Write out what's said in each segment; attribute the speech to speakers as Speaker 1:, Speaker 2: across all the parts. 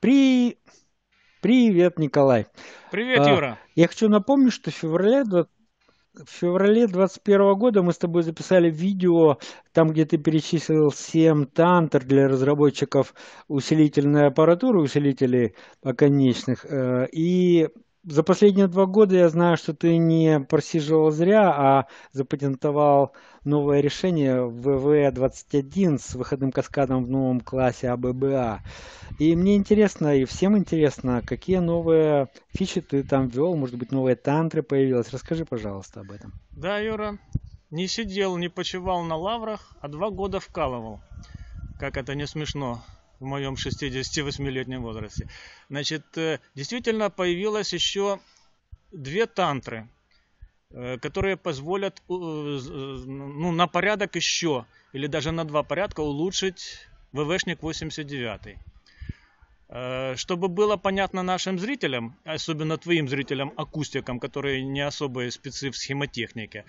Speaker 1: При... Привет, Николай. Привет, а, Юра. Я хочу напомнить, что в феврале в феврале 2021 года мы с тобой записали видео, там, где ты перечислил 7 тантер для разработчиков усилительной аппаратуры, усилителей оконечных. Э, и за последние два года я знаю, что ты не просиживал зря, а запатентовал новое решение ВВ-21 с выходным каскадом в новом классе АББА. А. И мне интересно, и всем интересно, какие новые фичи ты там ввел, может быть, новые тантры появилось. Расскажи, пожалуйста, об этом.
Speaker 2: Да, Юра, не сидел, не почевал на лаврах, а два года вкалывал. Как это не смешно в моем 68-летнем возрасте. Значит, э, действительно появилось еще две тантры, э, которые позволят э, ну, на порядок еще, или даже на два порядка улучшить ВВшник 89. Чтобы было понятно нашим зрителям, особенно твоим зрителям-акустикам, которые не особые спецы в схемотехнике,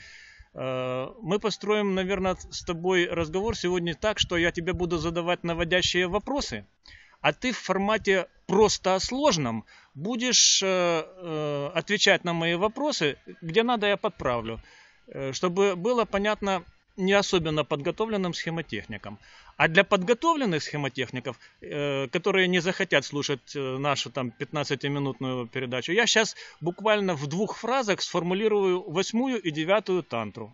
Speaker 2: Э, мы построим, наверное, с тобой разговор сегодня так, что я тебе буду задавать наводящие вопросы, а ты в формате просто о сложном будешь э, э, отвечать на мои вопросы, где надо я подправлю, чтобы было понятно, не особенно подготовленным схемотехникам. А для подготовленных схемотехников, э, которые не захотят слушать э, нашу там 15-минутную передачу, я сейчас буквально в двух фразах сформулирую восьмую и девятую тантру.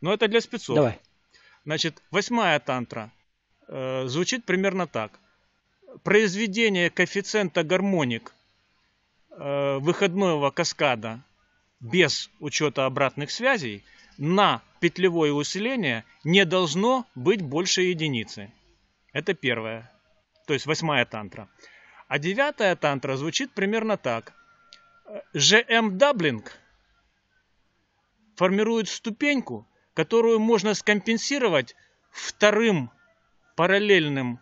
Speaker 2: Но это для спецов. Давай. Значит, восьмая тантра э, звучит примерно так. Произведение коэффициента гармоник э, выходного каскада без учета обратных связей – на петлевое усиление не должно быть больше единицы. Это первое, то есть восьмая тантра. А девятая тантра звучит примерно так. GM даблинг формирует ступеньку, которую можно скомпенсировать вторым параллельным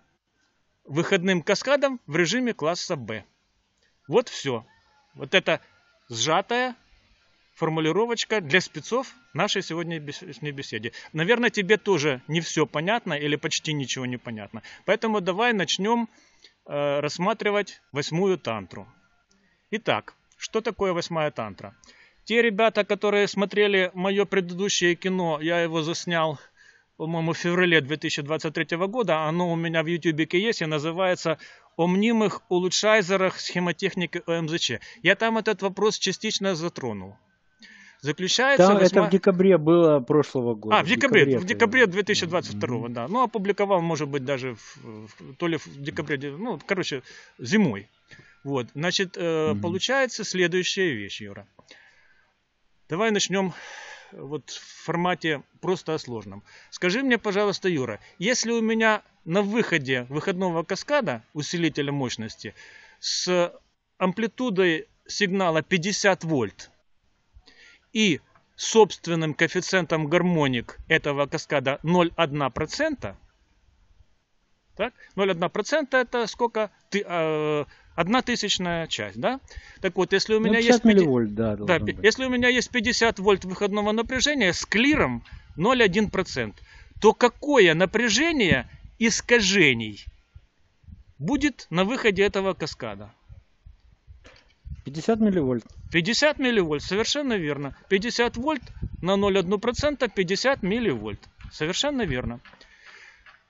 Speaker 2: выходным каскадом в режиме класса B. Вот все. Вот это сжатая формулировочка для спецов нашей сегодняшней беседе. Наверное, тебе тоже не все понятно или почти ничего не понятно. Поэтому давай начнем э, рассматривать восьмую тантру. Итак, что такое восьмая тантра? Те ребята, которые смотрели мое предыдущее кино, я его заснял, по-моему, в феврале 2023 года, оно у меня в ютубике есть и называется о мнимых улучшайзерах схемотехники ОМЗЧ. Я там этот вопрос частично затронул
Speaker 1: заключается... Да, 8... это в декабре было прошлого года. А, в декабре, в декабре, в
Speaker 2: декабре 2022, mm-hmm. да. Ну, опубликовал, может быть, даже в, в, то ли в декабре, ну, короче, зимой. Вот, значит, mm-hmm. получается следующая вещь, Юра. Давай начнем э, вот в формате просто о сложном. Скажи мне, пожалуйста, Юра, если у меня на выходе выходного каскада усилителя мощности с амплитудой сигнала 50 вольт, и собственным коэффициентом гармоник этого каскада 0,1%, так? 0,1% это сколько? Ты, э, одна тысячная часть, да? Так вот, если у ну, меня ну, есть... 50,
Speaker 1: милливольт, да, да,
Speaker 2: если у меня есть 50 вольт выходного напряжения с клиром 0,1%, то какое напряжение искажений будет на выходе этого каскада?
Speaker 1: 50 милливольт.
Speaker 2: 50 милливольт, совершенно верно. 50 вольт на 0,1% 50 милливольт. Совершенно верно.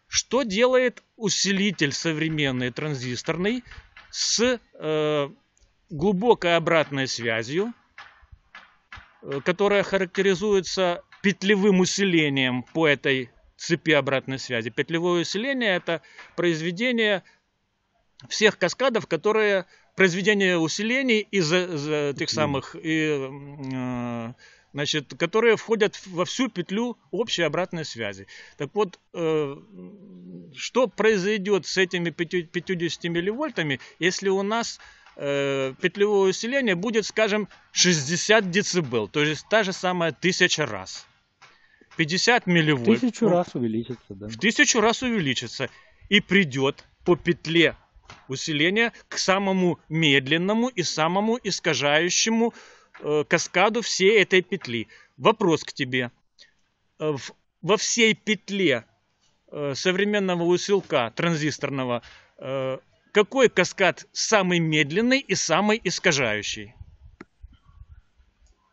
Speaker 2: Что делает усилитель современный транзисторный с э, глубокой обратной связью, э, которая характеризуется петлевым усилением по этой цепи обратной связи. Петлевое усиление – это произведение всех каскадов, которые произведения усилений из, из тех самых, и, э, значит, которые входят во всю петлю общей обратной связи. Так вот, э, что произойдет с этими 50 милливольтами, если у нас э, петлевое усиление будет, скажем, 60 децибел, то есть та же самая тысяча раз. 50 милливольт. В
Speaker 1: тысячу ну, раз увеличится, да. В
Speaker 2: тысячу раз увеличится. И придет по петле усиления к самому медленному и самому искажающему э, каскаду всей этой петли. Вопрос к тебе. Э, в, во всей петле э, современного усилка транзисторного э, какой каскад самый медленный и самый искажающий?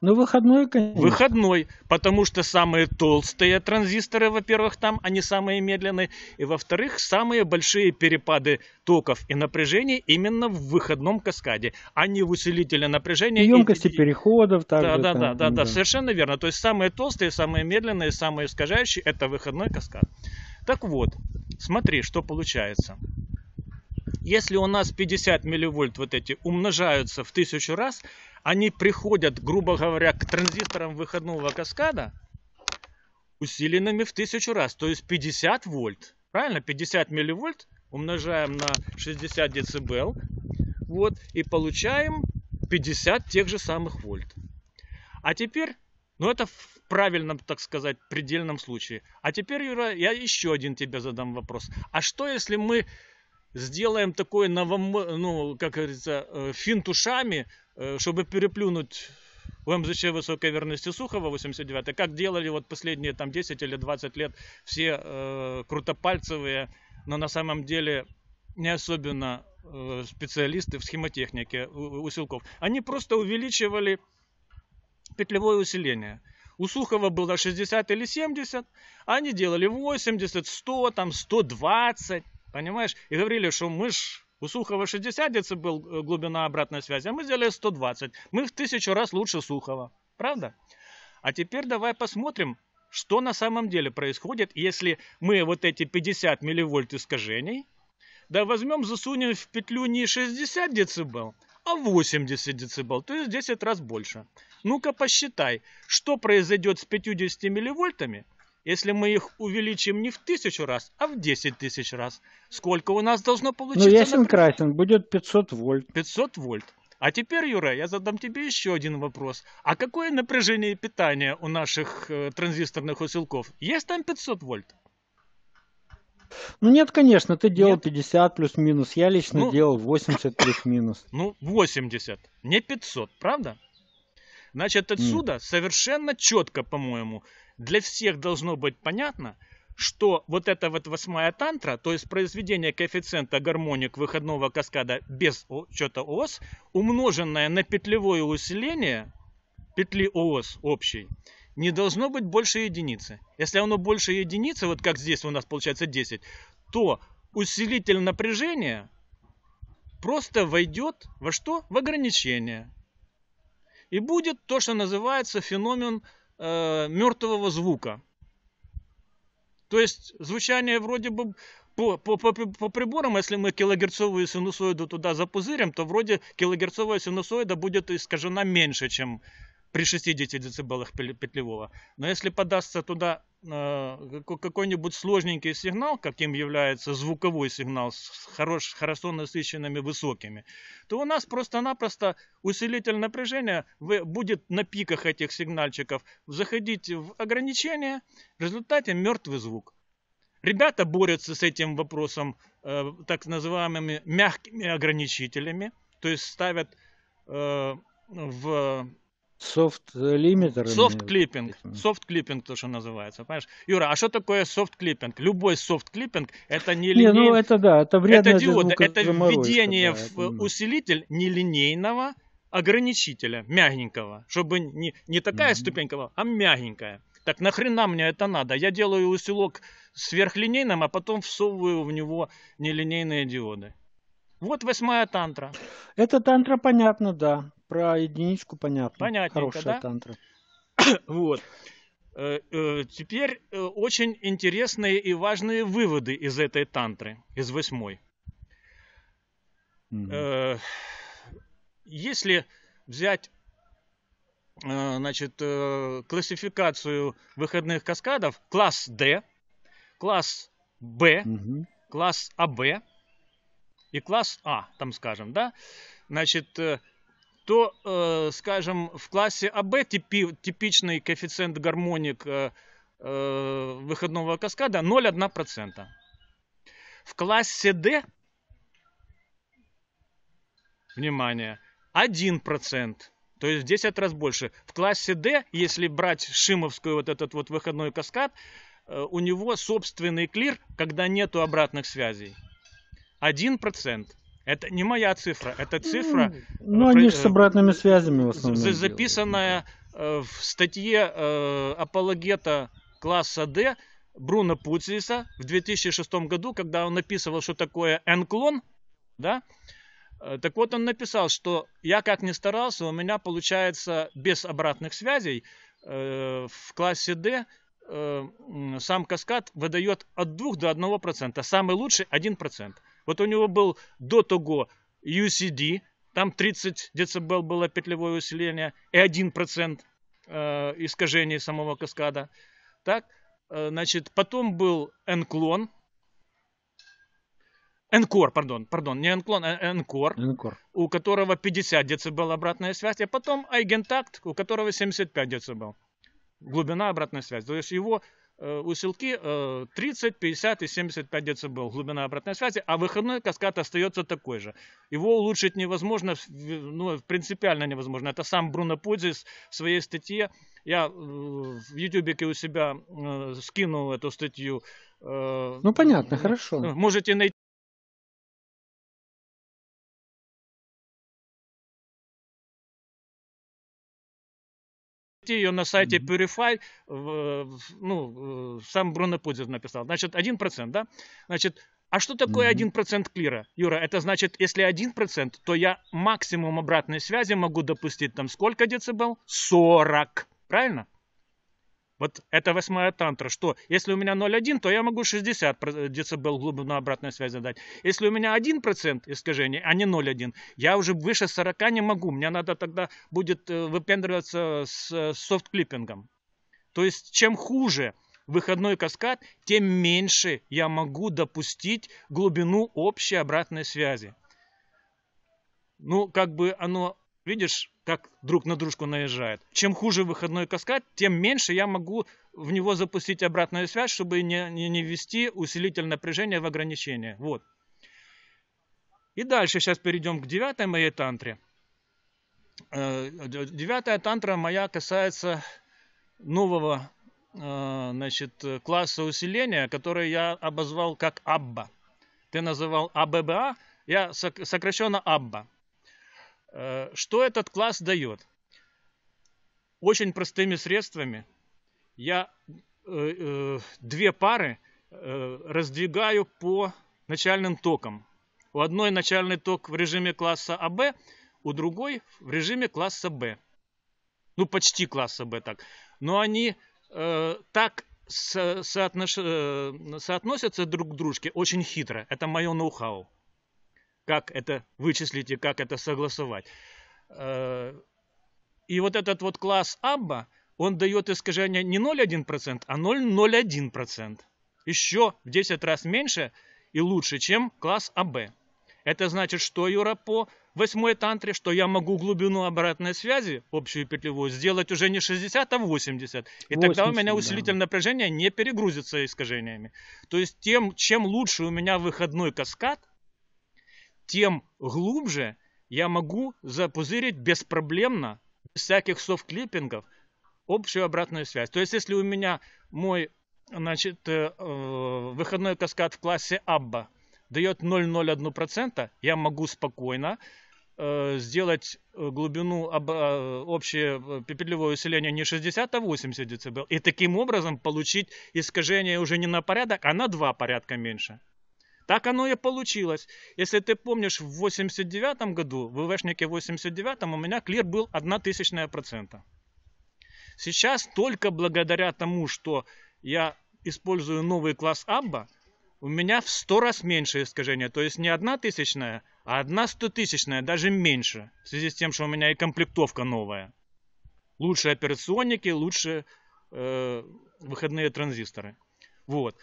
Speaker 1: Ну, выходной, конечно.
Speaker 2: Выходной, потому что самые толстые транзисторы, во-первых, там, они самые медленные, и, во-вторых, самые большие перепады токов и напряжений именно в выходном каскаде, а не в усилителе напряжения. И
Speaker 1: емкости и... переходов. Также, да, да, там, да, да, да, да,
Speaker 2: совершенно верно. То есть самые толстые, самые медленные, самые искажающие – это выходной каскад. Так вот, смотри, что получается. Если у нас 50 милливольт вот эти умножаются в тысячу раз – они приходят, грубо говоря, к транзисторам выходного каскада усиленными в тысячу раз, то есть 50 вольт. Правильно? 50 милливольт умножаем на 60 децибел, вот, и получаем 50 тех же самых вольт. А теперь, ну это в правильном, так сказать, предельном случае. А теперь, Юра, я еще один тебе задам вопрос. А что если мы сделаем такой новом, ну, как говорится, э, финт ушами, э, чтобы переплюнуть в МЗЧ высокой верности Сухова 89 как делали вот последние там 10 или 20 лет все э, крутопальцевые, но на самом деле не особенно э, специалисты в схемотехнике усилков. Они просто увеличивали петлевое усиление. У Сухова было 60 или 70, а они делали 80, 100, там 120 понимаешь? И говорили, что мы ж у Сухова 60 децибел э, глубина обратной связи, а мы сделали 120. Мы в тысячу раз лучше Сухова. Правда? А теперь давай посмотрим, что на самом деле происходит, если мы вот эти 50 милливольт искажений, да возьмем, засунем в петлю не 60 дБ, а 80 дБ. то есть в 10 раз больше. Ну-ка посчитай, что произойдет с 50 милливольтами, если мы их увеличим не в тысячу раз, а в 10 тысяч раз, сколько у нас должно ну, получиться? Ну, ясен
Speaker 1: на... красен, будет 500 вольт.
Speaker 2: 500 вольт. А теперь, Юра, я задам тебе еще один вопрос. А какое напряжение питания у наших э, транзисторных усилков? Есть там 500
Speaker 1: вольт? Ну нет, конечно, ты делал нет. 50 плюс-минус, я лично ну, делал 80 плюс-минус.
Speaker 2: Ну, 80, не 500, правда? Значит, отсюда нет. совершенно четко, по-моему, для всех должно быть понятно, что вот эта вот восьмая тантра, то есть произведение коэффициента гармоник выходного каскада без учета ОС, умноженное на петлевое усиление петли ОС общей, не должно быть больше единицы. Если оно больше единицы, вот как здесь у нас получается 10, то усилитель напряжения просто войдет во что? В ограничение. И будет то, что называется феномен э, мертвого звука. То есть звучание вроде бы по, по, по, по приборам, если мы килогерцовую синусоиду туда запузырим, то вроде килогерцовая синусоида будет искажена меньше, чем при 60 децибелах петлевого. Но если подастся туда э, какой-нибудь сложненький сигнал, каким является звуковой сигнал с хорош, хорошо насыщенными высокими, то у нас просто-напросто усилитель напряжения будет на пиках этих сигнальчиков заходить в ограничение, в результате мертвый звук. Ребята борются с этим вопросом э, так называемыми мягкими ограничителями, то есть ставят э, в
Speaker 1: Софт-лимитер? Софт-клиппинг.
Speaker 2: Софт-клиппинг то, что называется, понимаешь? Юра, а что такое софт-клиппинг? Любой софт-клиппинг это не линейный... Не, ну
Speaker 1: это да, это вредно Это диоды, это введение да, в это...
Speaker 2: усилитель нелинейного ограничителя, мягенького, чтобы не, не такая mm-hmm. ступенька а мягенькая. Так нахрена мне это надо? Я делаю усилок сверхлинейным, а потом всовываю в него нелинейные диоды. Вот восьмая тантра.
Speaker 1: Эта тантра, понятно, да про единичку понятно. Понятно. Хорошая да?
Speaker 2: тантра. вот. Э, э, теперь э, очень интересные и важные выводы из этой тантры, из восьмой. mm Если взять значит, классификацию выходных каскадов, класс D, класс B, mm класс АБ и класс А, там скажем, да, значит, то, э, скажем, в классе АБ типичный коэффициент гармоник э, э, выходного каскада 0,1%. В классе D, внимание, 1%. То есть в 10 раз больше. В классе D, если брать шимовскую вот этот вот выходной каскад, у него собственный клир, когда нету обратных связей. 1%. Это не моя цифра, это ну, цифра... Э, ну, они же с
Speaker 1: обратными связями в основном.
Speaker 2: Записанная э, в статье э, апологета класса D Бруно Пуциса в 2006 году, когда он написывал, что такое энклон, да, так вот он написал, что я как ни старался, у меня получается без обратных связей в классе D сам каскад выдает от 2 до 1%, самый лучший 1%. Вот у него был до того UCD, там 30 дБ было петлевое усиление и 1% э, искажений самого каскада. Так, э, значит, потом был N-клон, Энкор, пардон, пардон, не Энклон, а encore, encore, у которого 50 децибел обратная связь, а потом EigenTact, у которого 75 децибел. Глубина обратной связи. То есть его усилки 30, 50 и 75 децибел глубина обратной связи, а выходной каскад остается такой же. Его улучшить невозможно, ну, принципиально невозможно. Это сам Бруно Подзис в своей статье. Я э, в ютубике у себя э, скинул эту статью.
Speaker 1: Э, ну, понятно, хорошо. Можете найти. ее на сайте Purify, ну, сам Бруно Пудзев
Speaker 2: написал. Значит, 1%, да? Значит, а что такое 1% клира, Юра? Это значит, если 1%, то я максимум обратной связи могу допустить там сколько децибел? 40, правильно? Вот это восьмая тантра, что если у меня 0,1, то я могу 60 дБ глубину обратной связи дать. Если у меня 1% искажения, а не 0,1, я уже выше 40 не могу. Мне надо тогда будет э, выпендриваться с софт-клиппингом. То есть чем хуже выходной каскад, тем меньше я могу допустить глубину общей обратной связи. Ну, как бы оно, видишь, как друг на дружку наезжает. Чем хуже выходной каскад, тем меньше я могу в него запустить обратную связь, чтобы не, не, не ввести усилитель напряжения в ограничение. Вот. И дальше сейчас перейдем к девятой моей тантре. Э, девятая тантра моя касается нового э, значит, класса усиления, который я обозвал как Абба. Ты называл АББА, я сокращенно Абба. Э, что этот класс дает? Очень простыми средствами я э, э, две пары раздвигаю по начальным токам. У одной начальный ток в режиме класса АБ, у другой в режиме класса Б. Ну, почти класса Б так. Но они э, так со соотнош... соотносятся друг к дружке очень хитро. Это мое ноу-хау как это вычислить и как это согласовать. Э, и вот этот вот класс Абба, он дает искажение не 0,1%, а 0,01%. Еще в 10 раз меньше и лучше, чем класс АБ. Это значит, что Юра по восьмой тантре, что я могу глубину обратной связи, общую петлевую, сделать уже не 60, а 80. И 80, тогда у меня усилитель да. напряжения не перегрузится искажениями. То есть тем, чем лучше у меня выходной каскад – тем глубже я могу запузырить беспроблемно, без всяких софт-клиппингов, общую обратную связь. То есть, если у меня мой значит, э, э, выходной каскад в классе Абба дает 0,01%, я могу спокойно э, сделать глубину об, общее пепелевое усиление не 60, а 80 дБ. И таким образом получить искажение уже не на порядок, а на два порядка меньше. Так оно и получилось. Если ты помнишь, в 89 году, в ВВшнике 89 у меня клир был 1 тысячная процента. Сейчас только благодаря тому, что я использую новый класс Абба, у меня в 100 раз меньше искажения. То есть не одна тысячная, а одна стотысячная, даже меньше. В связи с тем, что у меня и комплектовка новая. лучшие операционники, лучшие э, выходные транзисторы. Вот.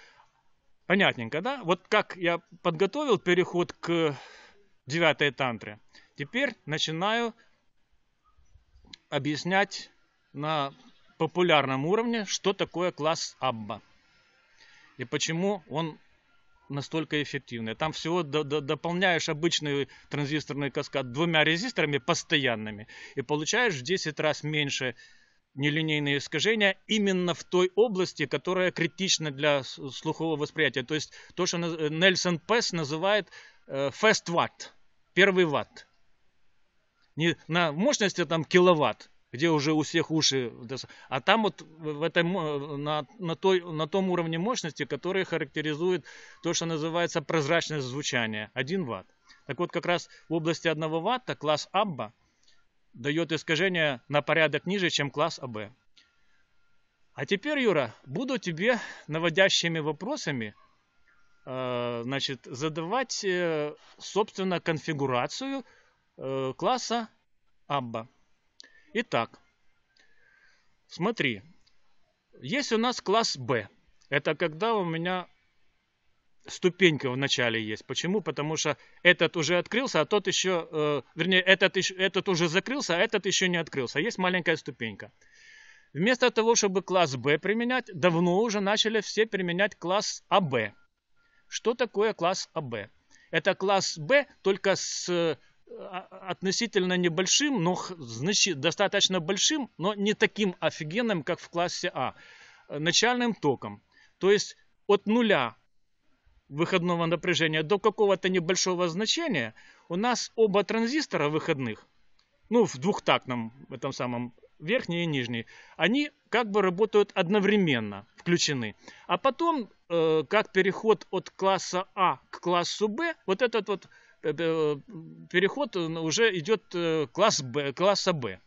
Speaker 2: Понятненько, да? Вот как я подготовил переход к девятой тантре. Теперь начинаю объяснять на популярном уровне, что такое класс Абба и почему он настолько эффективный. Там всего до до дополняешь обычный транзисторный каскад двумя резисторами постоянными и получаешь в 10 раз меньше нелинейные искажения именно в той области, которая критична для слухового восприятия. То есть то, что Нельсон Пес называет э, first watt, первый ватт. Не на мощности там киловатт, где уже у всех уши, а там вот в этом, на, на, той, на том уровне мощности, который характеризует то, что называется прозрачность звучания, 1 ватт. Так вот как раз в области 1 ватта класс Абба дает искажение на порядок ниже, чем класс АБ. А теперь, Юра, буду тебе наводящими вопросами э, значит, задавать, э, собственно, конфигурацию э, класса Абба. Итак, смотри, есть у нас класс Б. Это когда у меня ступенька в начале есть. Почему? Потому что этот уже открылся, а тот еще, э, вернее, этот, этот уже закрылся, а этот еще не открылся. Есть маленькая ступенька. Вместо того, чтобы класс Б применять, давно уже начали все применять класс АБ. Что такое класс АБ? Это класс Б только с э, а, относительно небольшим, но значит, достаточно большим, но не таким офигенным, как в классе А, э, начальным током. То есть от нуля выходного напряжения до какого-то небольшого значения, у нас оба транзистора выходных, ну, в двухтактном, в этом самом, верхний и нижний, они как бы работают одновременно, включены. А потом, э, как переход от класса А к классу Б, вот этот вот э, э переход э, уже идет э, класс Б, класса Б.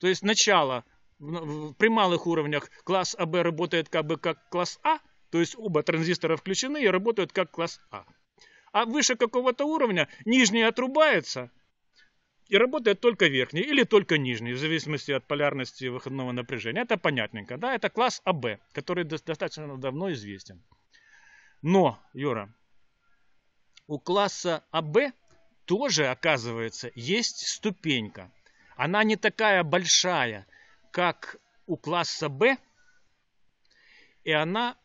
Speaker 2: То есть начало при малых уровнях класс АБ работает как бы как класс А, то есть оба транзистора включены и работают как класс А. А выше какого-то уровня нижний отрубается и работает только верхний или только нижний, в зависимости от полярности выходного напряжения. Это понятненько, да? Это класс АБ, который достаточно давно известен. Но, Юра, у класса АБ тоже, оказывается, есть ступенька. Она не такая большая, как у класса Б, и она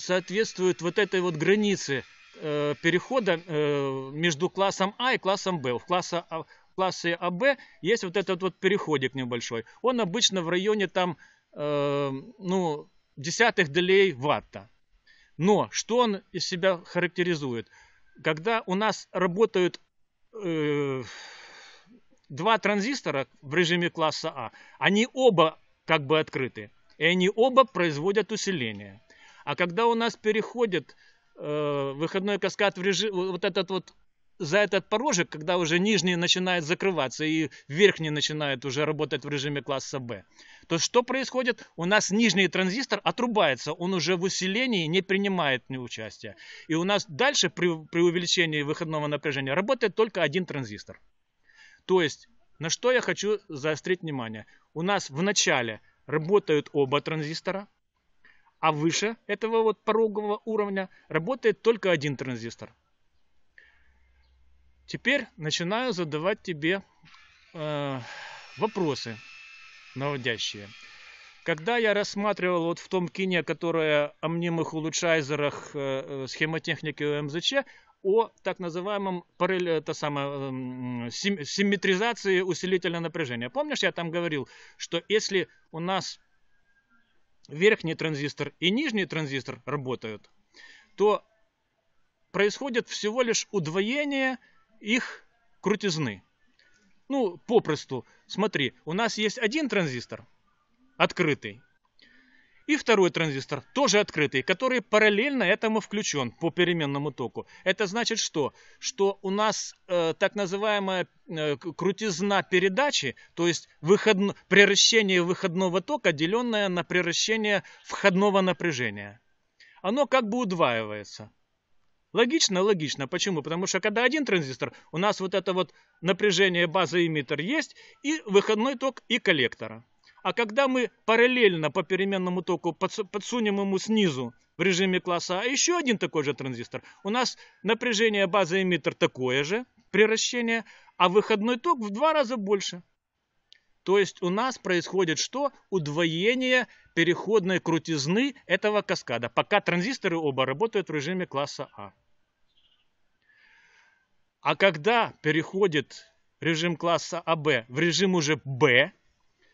Speaker 2: соответствует вот этой вот границе э, перехода э, между классом А и классом Б. В класса, а, классе АБ есть вот этот вот переходик небольшой. Он обычно в районе там, э, ну, десятых долей ватта. Но что он из себя характеризует? Когда у нас работают э, два транзистора в режиме класса А, они оба как бы открыты. И они оба производят усиление. А когда у нас переходит э, выходной каскад в режим, вот этот вот за этот порожек, когда уже нижний начинает закрываться и верхний начинает уже работать в режиме класса B, то что происходит? У нас нижний транзистор отрубается, он уже в усилении не принимает участия. И у нас дальше при, при увеличении выходного напряжения работает только один транзистор. То есть, на что я хочу заострить внимание. У нас в начале работают оба транзистора – а выше этого вот порогового уровня работает только один транзистор. Теперь начинаю задавать тебе э, вопросы наводящие. Когда я рассматривал вот в том кине, которое о мнимых улучшайзерах э, э схемотехники МЗЧ, о так называемом паралле, это самое, э, симметризации усилителя напряжения. Помнишь, я там говорил, что если у нас верхний транзистор и нижний транзистор работают, то происходит всего лишь удвоение их крутизны. Ну, попросту, смотри, у нас есть один транзистор открытый, и второй транзистор, тоже открытый, который параллельно этому включен по переменному току. Это значит что? Что у нас э, так называемая э, крутизна передачи, то есть выходно, превращение выходного тока, деленное на превращение входного напряжения. Оно как бы удваивается. Логично, логично. Почему? Потому что когда один транзистор, у нас вот это вот напряжение базы эмиттер есть, и выходной ток, и коллектора. А когда мы параллельно по переменному току подсунем ему снизу в режиме класса А еще один такой же транзистор, у нас напряжение базы эмиттер такое же, превращение, а выходной ток в два раза больше. То есть у нас происходит что? Удвоение переходной крутизны этого каскада, пока транзисторы оба работают в режиме класса А. А когда переходит режим класса АБ в режим уже Б,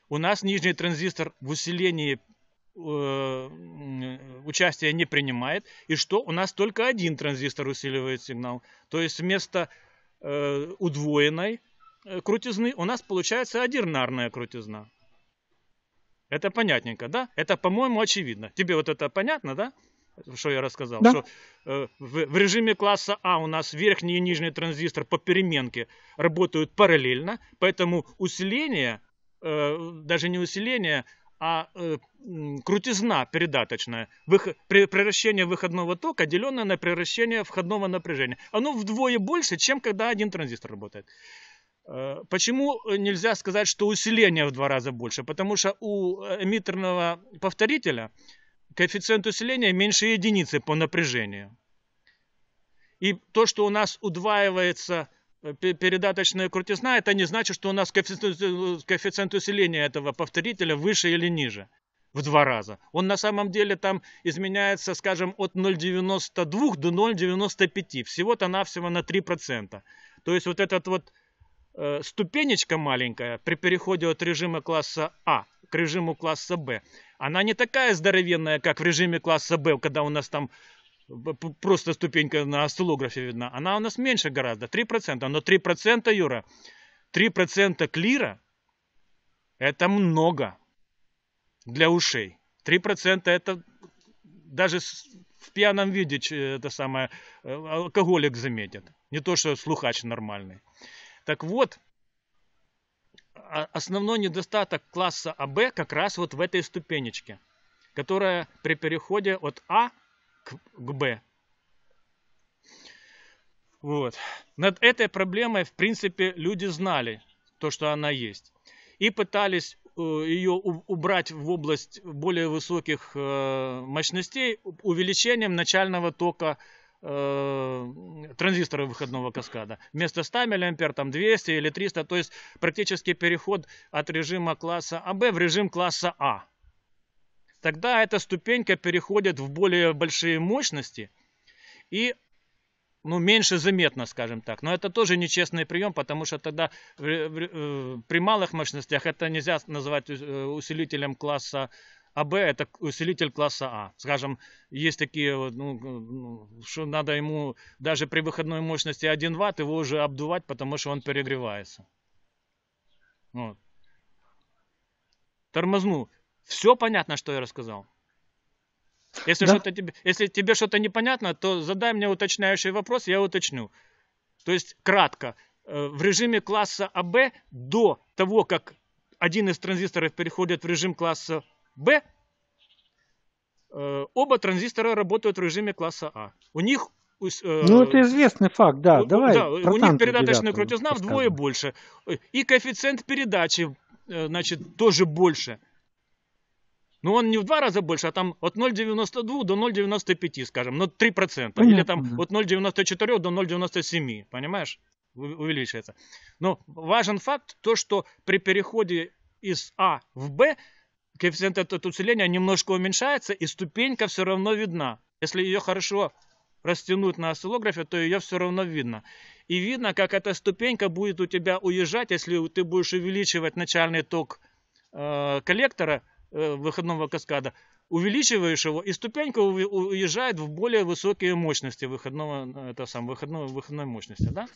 Speaker 2: у нас нижний транзистор в усилении э, участия не принимает. И что? У нас только один транзистор усиливает сигнал. То есть вместо э, удвоенной э, крутизны у нас получается одинарная крутизна. Это понятненько, да? Это, по-моему, очевидно. Тебе вот это понятно, да? Что я рассказал? Да. Что э, в, в режиме класса А у нас верхний и нижний транзистор по переменке работают параллельно, поэтому усиление Э, даже не усиление, а э, крутизна передаточная, превращение выходного тока, деленное на превращение входного напряжения. Оно вдвое больше, чем когда один транзистор работает. Э, почему нельзя сказать, что усиление в два раза больше? Потому что у эмиттерного повторителя коэффициент усиления меньше единицы по напряжению. И то, что у нас удваивается передаточная крутизна, это не значит, что у нас коэффициент, коэффициент усиления этого повторителя выше или ниже в два раза. Он на самом деле там изменяется, скажем, от 0,92 до 0,95, всего-то навсего на 3%. То есть вот этот вот э, ступенечка маленькая при переходе от режима класса А к режиму класса Б, она не такая здоровенная, как в режиме класса Б, когда у нас там просто ступенька на осциллографе видна, она у нас меньше гораздо, 3%. Но 3%, Юра, 3% клира – это много для ушей. 3% это даже в пьяном виде это самое, э, алкоголик заметит. Не то, что слухач нормальный. Так вот, а, основной недостаток класса АБ как раз вот в этой ступенечке, которая при переходе от А к, к Б. Вот. Над этой проблемой, в принципе, люди знали то, что она есть. И пытались э, ее убрать в область более высоких э, мощностей увеличением начального тока э, транзистора выходного каскада. Вместо 100 мА там 200 или 300, то есть практически переход от режима класса АБ в режим класса А тогда эта ступенька переходит в более большие мощности и ну, меньше заметно, скажем так. Но это тоже нечестный прием, потому что тогда э, при малых мощностях это нельзя называть э, усилителем класса АБ, это усилитель класса А. Скажем, есть такие, ну, ну, что надо ему даже при выходной мощности 1 ватт его уже обдувать, потому что он перегревается. Вот. Тормозну. Все понятно, что я рассказал? Если, да. что-то тебе, если тебе что-то непонятно, то задай мне уточняющий вопрос, я уточню. То есть, кратко, э, в режиме класса АБ до того, как один из транзисторов переходит в режим класса Б, э, оба транзистора работают в режиме класса А. У них э, ну, это
Speaker 1: известный факт, да. У, Давай, да, у них передаточная крутизна
Speaker 2: вдвое больше. И коэффициент передачи, значит, тоже больше но ну, он не в два раза больше, а там от 0,92 до 0,95, скажем, ну 3%. Понятно. Или там от 0,94 до 0,97, понимаешь? увеличивается. Но важен факт, то, что при переходе из А в Б коэффициент от усиления немножко уменьшается, и ступенька все равно видна. Если ее хорошо растянуть на осциллографе, то ее все равно видно. И видно, как эта ступенька будет у тебя уезжать, если ты будешь увеличивать начальный ток э, коллектора Э, выходного каскада, увеличиваешь его, и ступенька уезжает в более высокие мощности выходного, э, это сам, выходного, выходной мощности, да?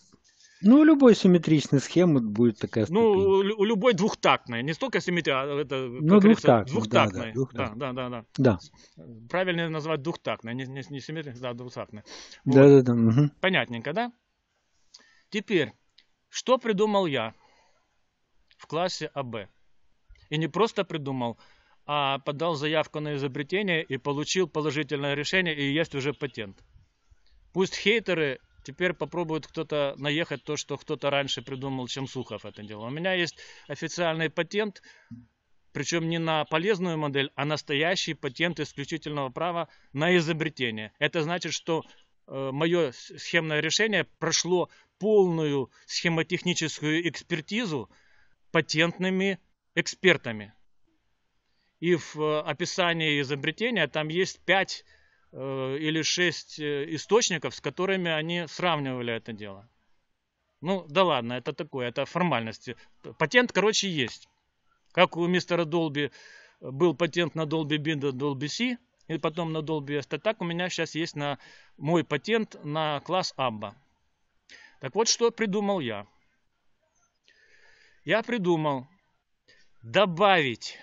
Speaker 1: Ну, у любой симметричной схемы будет такая ну,
Speaker 2: ступень. Ну, у любой двухтактной, не столько симметрия, а это... Ну, двухтактной, двухтактной. Да, да, двухтактной. Да, да, да, да. да. Правильно назвать двухтактной, не, не, не симметричной, да, двухтактной.
Speaker 1: Вот. Да, да, да. Угу.
Speaker 2: Понятненько, да? Теперь, что придумал я в классе АБ? И не просто придумал, а подал заявку на изобретение и получил положительное решение, и есть уже патент. Пусть хейтеры теперь попробуют кто-то наехать то, что кто-то раньше придумал, чем Сухов это делал. У меня есть официальный патент, причем не на полезную модель, а настоящий патент исключительного права на изобретение. Это значит, что э, мое схемное решение прошло полную схемотехническую экспертизу патентными экспертами. И в э, описании изобретения там есть пять э, или шесть э, источников, с которыми они сравнивали это дело. Ну, да ладно, это такое, это формальности. Патент, короче, есть. Как у мистера Долби был патент на Dolby Binda, Долби C, и потом на Долби ST, так у меня сейчас есть на мой патент на класс Абба. Так вот, что придумал я. Я придумал добавить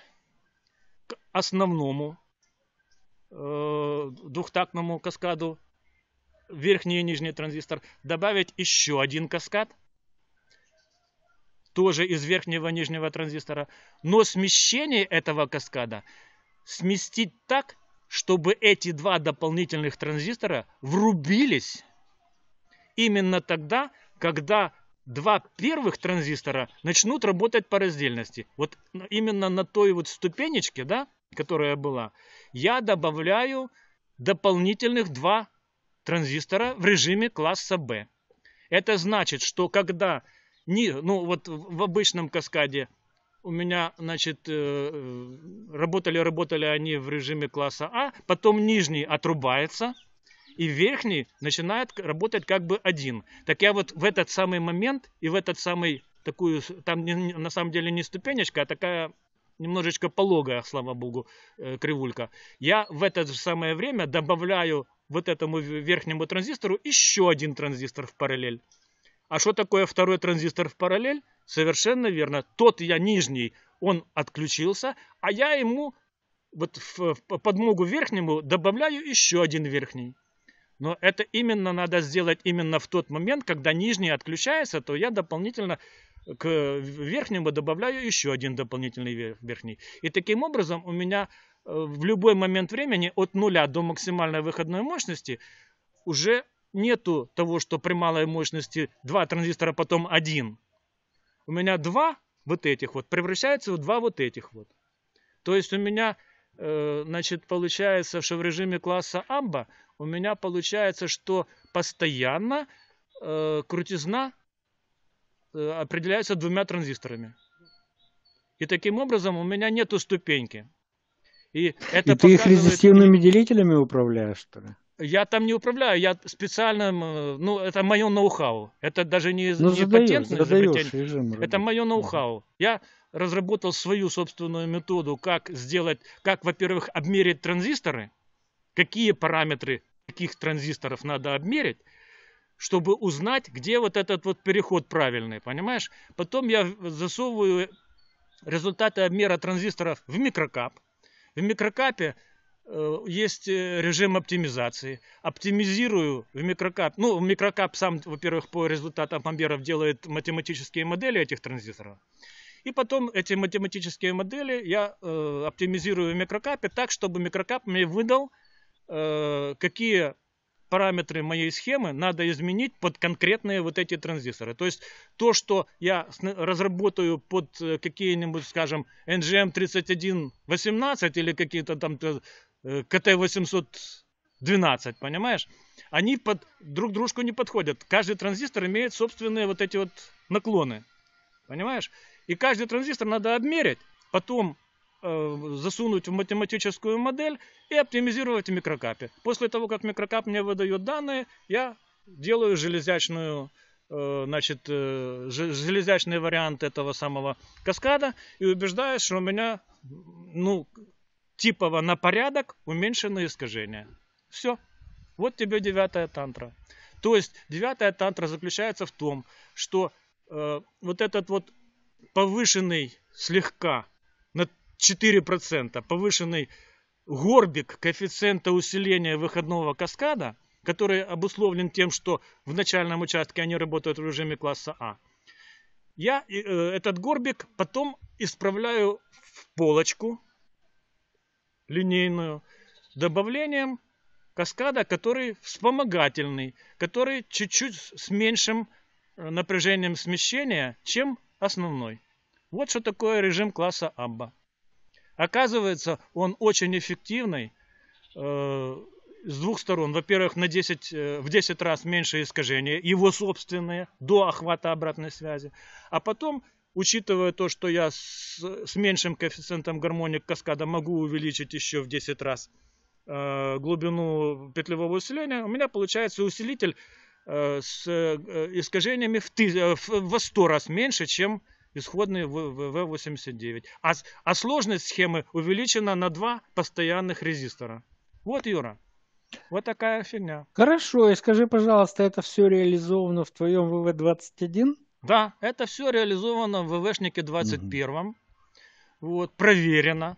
Speaker 2: основному э, двухтактному каскаду, верхний и нижний транзистор, добавить еще один каскад, тоже из верхнего и нижнего транзистора, но смещение этого каскада сместить так, чтобы эти два дополнительных транзистора врубились именно тогда, когда два первых транзистора начнут работать по раздельности. Вот именно на той вот ступенечке, да, которая была, я добавляю дополнительных два транзистора в режиме класса B. Это значит, что когда не, ну вот в обычном каскаде у меня, значит, э, работали, работали они в режиме класса А, потом нижний отрубается, и верхний начинает работать как бы один. Так я вот в этот самый момент и в этот самый такую, там на самом деле не ступенечка, а такая немножечко пологая, слава богу, э, кривулька. Я в это же самое время добавляю вот этому верхнему транзистору еще один транзистор в параллель. А что такое второй транзистор в параллель? Совершенно верно. Тот я нижний, он отключился, а я ему вот в, подмогу верхнему добавляю еще один верхний. Но это именно надо сделать именно в тот момент, когда нижний отключается, то я дополнительно к верхнему добавляю еще один дополнительный верхний. И таким образом у меня э, в любой момент времени от нуля до максимальной выходной мощности уже нету того, что при малой мощности два транзистора, потом один. У меня два вот этих вот превращаются в два вот этих вот. То есть у меня, э, значит, получается, что в режиме класса амба у меня получается, что постоянно э, крутизна Э, определяется двумя транзисторами. И таким образом у меня нету ступеньки. И, это
Speaker 1: и ты их резистивными делителями управляешь, что ли?
Speaker 2: Я там не управляю, я специально, ну, это мое ноу-хау. Это даже не, ну, не патентное изобретение. Это мое ноу-хау. Я разработал свою собственную методу, как сделать, как, во-первых, обмерить транзисторы, какие параметры каких транзисторов надо обмерить, чтобы узнать, где вот этот вот переход правильный, понимаешь? Потом я засовываю результаты обмера транзисторов в микрокап. В микрокапе э, есть э, режим оптимизации. Оптимизирую в микрокап. Ну, микрокап сам, во-первых, по результатам Амберов делает математические модели этих транзисторов. И потом эти математические модели я э, оптимизирую в микрокапе так, чтобы микрокап мне выдал, э, какие параметры моей схемы надо изменить под конкретные вот эти транзисторы. То есть то, что я разработаю под э, какие-нибудь, скажем, NGM3118 или какие-то там э, КТ-812, понимаешь? Они под, друг дружку не подходят. Каждый транзистор имеет собственные вот эти вот наклоны. Понимаешь? И каждый транзистор надо обмерить, потом Э, засунуть в математическую модель и оптимизировать в микрокапе. После того, как микрокап мне выдает данные, я делаю железячную э, значит, э, железячный вариант этого самого каскада и убеждаюсь, что у меня, ну, типово на порядок уменьшены искажения. Все. Вот тебе девятая тантра. То есть девятая тантра заключается в том, что э, вот этот вот повышенный слегка 4%, повышенный горбик коэффициента усиления выходного каскада, который обусловлен тем, что в начальном участке они работают в режиме класса А. Я э, этот горбик потом исправляю в полочку линейную добавлением каскада, который вспомогательный, который чуть-чуть с меньшим э, напряжением смещения, чем основной. Вот что такое режим класса Абба. Оказывается, он очень эффективный э, с двух сторон. Во-первых, на 10, э, в 10 раз меньше искажения, его собственные, до охвата обратной связи. А потом, учитывая то, что я с, с меньшим коэффициентом гармоник каскада могу увеличить еще в 10 раз э, глубину петлевого усиления, у меня получается усилитель э, с э, искажениями в, э, в, в 100 раз меньше, чем исходные ВВ-89. А, а сложность схемы увеличена на два постоянных резистора. Вот, Юра, вот такая фигня.
Speaker 1: Хорошо, и скажи, пожалуйста, это все реализовано в твоем ВВ-21?
Speaker 2: Да, это все реализовано в ВВшнике 21. Угу. Вот, проверено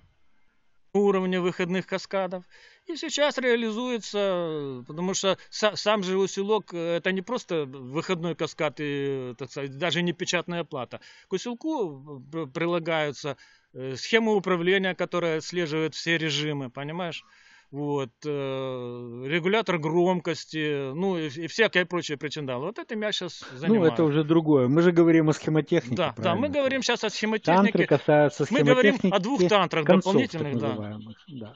Speaker 2: уровня выходных каскадов и сейчас реализуется, потому что сам же усилок э, это не просто выходной каскад и, так сказать, даже не печатная плата. К усилку э, прилагаются э, схемы управления, которая отслеживает все режимы, понимаешь? вот, регулятор громкости, ну и, и всякое прочее причиндалы. Вот этим я сейчас ну, занимаюсь. Ну, это
Speaker 1: уже другое. Мы же говорим о схемотехнике. Да, да мы
Speaker 2: говорим сейчас о схемотехнике. Тантры касаются схемотехники. Мы говорим о двух тантрах концов, дополнительных, да. Да.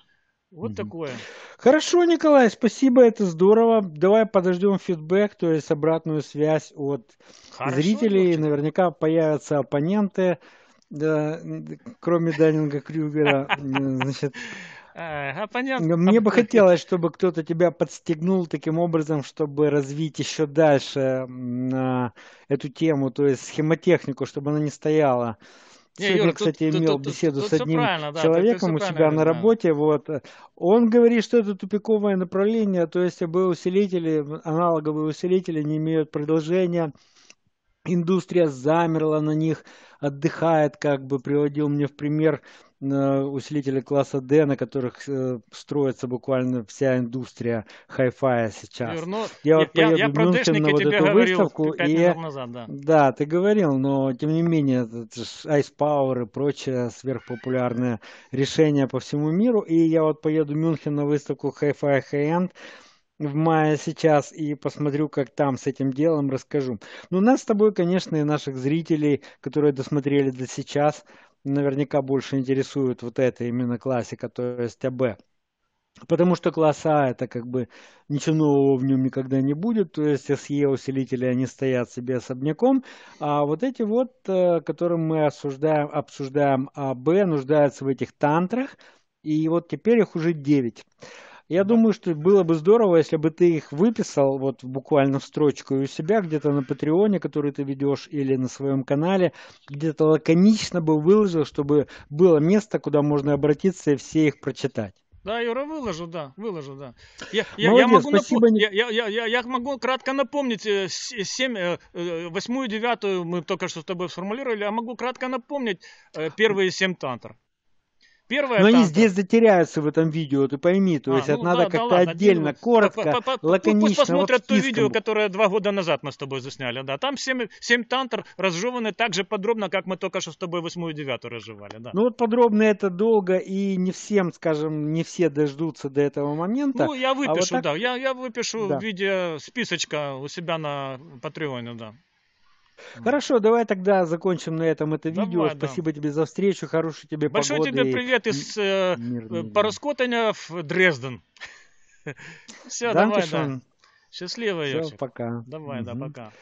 Speaker 2: Вот угу. такое.
Speaker 1: Хорошо, Николай, спасибо, это здорово. Давай подождем фидбэк, то есть обратную связь от Хорошо, зрителей. Лёгче. Наверняка появятся оппоненты, да, кроме Данинга Крюгера. Значит, а, э, понятно. Мне бы хотелось, чтобы кто-то тебя подстегнул таким образом, чтобы развить еще дальше эту тему, то есть схемотехнику, чтобы она не стояла не, Сегодня, Юра, кстати, тут, имел тут, беседу тут, с одним да, человеком у себя на работе. Вот. Он говорит, что это тупиковое направление, то есть АБ-усилители, аналоговые усилители не имеют продолжения. Индустрия замерла на них, отдыхает, как бы приводил мне в пример усилители класса D, на которых э, строится буквально вся индустрия хай-фая сейчас. ну, я, вот поеду я, я в Мюнхен на вот эту выставку. и... назад, да. Да, ты говорил, но тем не менее, это Ice Power и прочее сверхпопулярное решение по всему миру. И я вот поеду в Мюнхен на выставку Hi-Fi High-End в мае сейчас и посмотрю, как там с этим делом расскажу. Но ну, нас с тобой, конечно, и наших зрителей, которые досмотрели до сейчас, наверняка больше интересует вот эта именно классика, то есть АБ. Потому что класс А это как бы ничего нового в нем никогда не будет, то есть SE усилители они стоят себе особняком, а вот эти вот, э, которым мы осуждаем, обсуждаем А, Б, нуждаются в этих тантрах, и вот теперь их уже 9. Я думаю, что было бы здорово, если бы ты их выписал вот буквально в строчку и у себя где-то на Патреоне, который ты ведешь, или на своем канале, где-то лаконично бы выложил, чтобы было место, куда можно обратиться и все их прочитать.
Speaker 2: Да, Юра, выложу, да, выложу, да. Я, я, Молодец, я, могу спасибо. Напом... Я, я, я, я, я могу кратко напомнить, 7, 8 и 9 мы только что с тобой сформулировали, я а могу кратко напомнить э, первые 7 тантр.
Speaker 1: Первое, Но там, они здесь затеряются в этом видео, ты пойми. То а, есть ну, это да, надо да, как-то отдельно, отдельно, коротко, по, по, по, лаконично. Пусть посмотрят вот то видео,
Speaker 2: которое два года назад мы с тобой засняли. Да, там семь 7 тантр разжеваны так же подробно, как мы только что с тобой восьмую и 9 разжевали. Да.
Speaker 1: Ну вот подробно это долго, и не всем, скажем, не все дождутся до этого момента. Ну я выпишу, а вот так... да, я,
Speaker 2: я выпишу да. в виде списочка у себя на Патреоне, да.
Speaker 1: Хорошо, давай тогда закончим на этом это давай, видео. Да. Спасибо тебе за встречу, хорошей тебе Большой погоды. Большой тебе
Speaker 2: привет из э, э Параскотаня в Дрезден.
Speaker 1: Все, давай, да. Счастливо, Все, пока. Давай, да, пока.